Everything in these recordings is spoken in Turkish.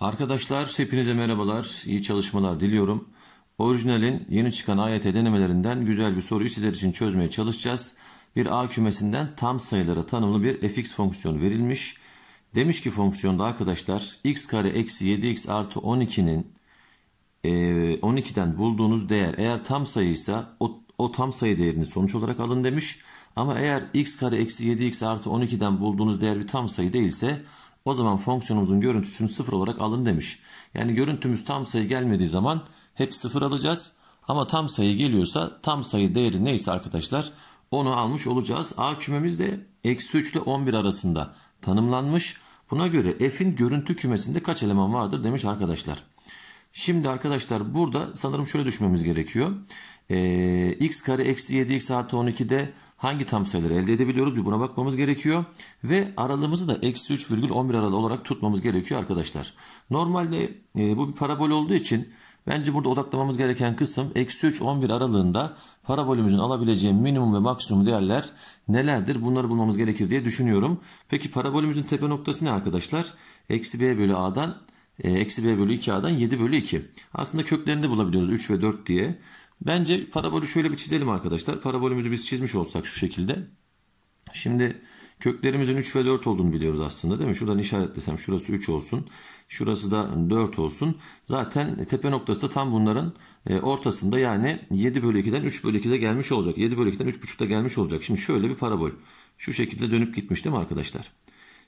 Arkadaşlar hepinize merhabalar, iyi çalışmalar diliyorum. Orijinalin yeni çıkan AYT denemelerinden güzel bir soruyu sizler için çözmeye çalışacağız. Bir A kümesinden tam sayılara tanımlı bir fx fonksiyonu verilmiş. Demiş ki fonksiyonda arkadaşlar x kare eksi 7x artı 12'nin 12'den e, bulduğunuz değer eğer tam sayıysa o, o tam sayı değerini sonuç olarak alın demiş. Ama eğer x kare eksi 7x artı 12'den bulduğunuz değer bir tam sayı değilse o zaman fonksiyonumuzun görüntüsünü sıfır olarak alın demiş. Yani görüntümüz tam sayı gelmediği zaman hep sıfır alacağız. Ama tam sayı geliyorsa tam sayı değeri neyse arkadaşlar onu almış olacağız. A kümemiz de eksi 3 ile 11 arasında tanımlanmış. Buna göre f'in görüntü kümesinde kaç eleman vardır demiş arkadaşlar. Şimdi arkadaşlar burada sanırım şöyle düşmemiz gerekiyor. Ee, x kare eksi 7 x artı 12'de hangi tam sayıları elde edebiliyoruz bir buna bakmamız gerekiyor. Ve aralığımızı da eksi 3,11 aralığı olarak tutmamız gerekiyor arkadaşlar. Normalde e, bu bir parabol olduğu için bence burada odaklamamız gereken kısım eksi 3 11 aralığında parabolümüzün alabileceği minimum ve maksimum değerler nelerdir? Bunları bulmamız gerekir diye düşünüyorum. Peki parabolümüzün tepe noktası ne arkadaşlar? Eksi b bölü a'dan e, eksi b bölü 2a'dan 7 bölü 2. Aslında köklerini de bulabiliyoruz 3 ve 4 diye. Bence parabolü şöyle bir çizelim arkadaşlar. Parabolümüzü biz çizmiş olsak şu şekilde. Şimdi köklerimizin 3 ve 4 olduğunu biliyoruz aslında değil mi? Şuradan işaretlesem şurası 3 olsun. Şurası da 4 olsun. Zaten tepe noktası da tam bunların e, ortasında yani 7 bölü 2'den 3 bölü 2'de gelmiş olacak. 7 bölü 2'den 3,5'da gelmiş olacak. Şimdi şöyle bir parabol. Şu şekilde dönüp gitmiş değil mi arkadaşlar?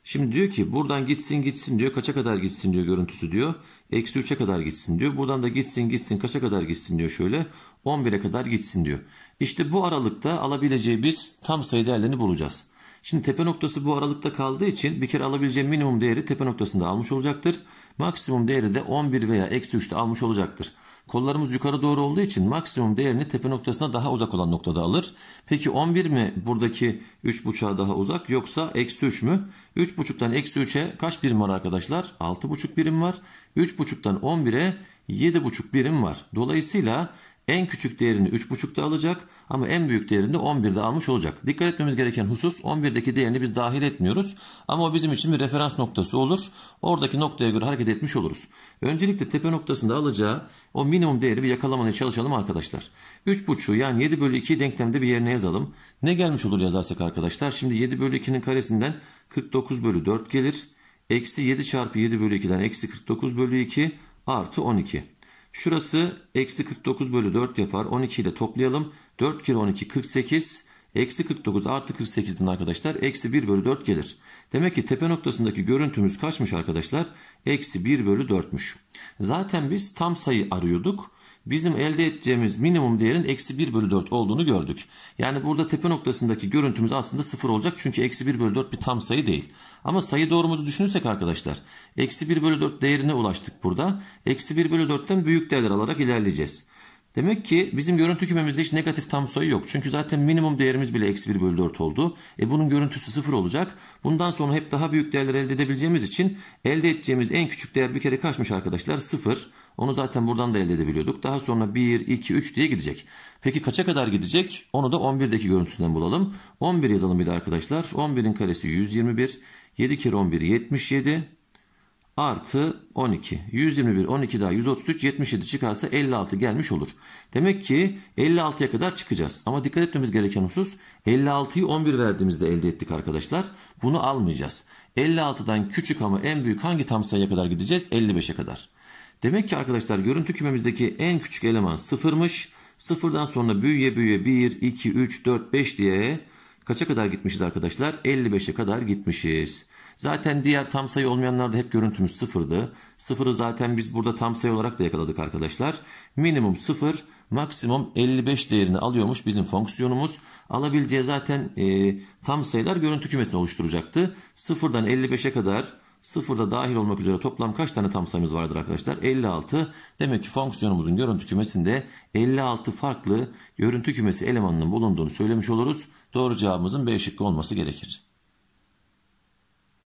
Şimdi diyor ki buradan gitsin gitsin diyor. Kaça kadar gitsin diyor görüntüsü diyor. Eksi 3'e kadar gitsin diyor. Buradan da gitsin gitsin kaça kadar gitsin diyor şöyle. 11'e kadar gitsin diyor. İşte bu aralıkta alabileceği biz tam sayı değerlerini bulacağız. Şimdi tepe noktası bu aralıkta kaldığı için bir kere alabileceğim minimum değeri tepe noktasında almış olacaktır. Maksimum değeri de 11 veya eksi 3'te almış olacaktır. Kollarımız yukarı doğru olduğu için maksimum değerini tepe noktasına daha uzak olan noktada alır. Peki 11 mi buradaki 3.5'a daha uzak yoksa eksi 3 mü? 3.5'tan eksi 3'e kaç birim var arkadaşlar? 6.5 birim var. 3.5'tan 11'e 7.5 birim var. Dolayısıyla en küçük değerini 3.5'te alacak ama en büyük değerini de 11'de almış olacak. Dikkat etmemiz gereken husus 11'deki değerini biz dahil etmiyoruz ama o bizim için bir referans noktası olur. Oradaki noktaya göre hareket etmiş oluruz. Öncelikle tepe noktasında alacağı o minimum değeri bir yakalamaya çalışalım arkadaşlar. 3.5'u yani 7 bölü 2'yi denklemde bir yerine yazalım. Ne gelmiş olur yazarsak arkadaşlar. Şimdi 7 bölü 2'nin karesinden 49 bölü 4 gelir. Eksi 7 çarpı 7 bölü 2'den eksi 49 bölü 2 artı 12. Şurası eksi 49 bölü 4 yapar. 12 ile toplayalım. 4 kere 12 48. Eksi 49 artı 48'den arkadaşlar eksi 1 bölü 4 gelir. Demek ki tepe noktasındaki görüntümüz kaçmış arkadaşlar? Eksi 1 bölü 4'müş. Zaten biz tam sayı arıyorduk bizim elde edeceğimiz minimum değerin eksi 1 bölü 4 olduğunu gördük. Yani burada tepe noktasındaki görüntümüz aslında 0 olacak çünkü eksi 1 bölü 4 bir tam sayı değil. Ama sayı doğrumuzu düşünürsek arkadaşlar eksi 1 bölü 4 değerine ulaştık burada. Eksi 1 bölü 4'ten büyük değerler alarak ilerleyeceğiz. Demek ki bizim görüntü kümemizde hiç negatif tam sayı yok. Çünkü zaten minimum değerimiz bile eksi 1 bölü 4 oldu. E bunun görüntüsü 0 olacak. Bundan sonra hep daha büyük değerler elde edebileceğimiz için elde edeceğimiz en küçük değer bir kere kaçmış arkadaşlar? 0. Onu zaten buradan da elde edebiliyorduk. Daha sonra 1, 2, 3 diye gidecek. Peki kaça kadar gidecek? Onu da 11'deki görüntüsünden bulalım. 11 yazalım bir de arkadaşlar. 11'in karesi 121. 7 kere 11 77 artı 12. 121, 12 daha 133, 77 çıkarsa 56 gelmiş olur. Demek ki 56'ya kadar çıkacağız. Ama dikkat etmemiz gereken husus 56'yı 11 verdiğimizde elde ettik arkadaşlar. Bunu almayacağız. 56'dan küçük ama en büyük hangi tam sayıya kadar gideceğiz? 55'e kadar. Demek ki arkadaşlar görüntü kümemizdeki en küçük eleman 0'mış. 0'dan sonra büyüye büyüye 1, 2, 3, 4, 5 diye kaça kadar gitmişiz arkadaşlar? 55'e kadar gitmişiz. Zaten diğer tam sayı olmayanlarda hep görüntümüz sıfırdı. Sıfırı zaten biz burada tam sayı olarak da yakaladık arkadaşlar. Minimum sıfır, maksimum 55 değerini alıyormuş bizim fonksiyonumuz. Alabileceği zaten e, tam sayılar görüntü kümesini oluşturacaktı. Sıfırdan 55'e kadar sıfırda dahil olmak üzere toplam kaç tane tam sayımız vardır arkadaşlar? 56. Demek ki fonksiyonumuzun görüntü kümesinde 56 farklı görüntü kümesi elemanının bulunduğunu söylemiş oluruz. Doğru cevabımızın B şıkkı olması gerekir.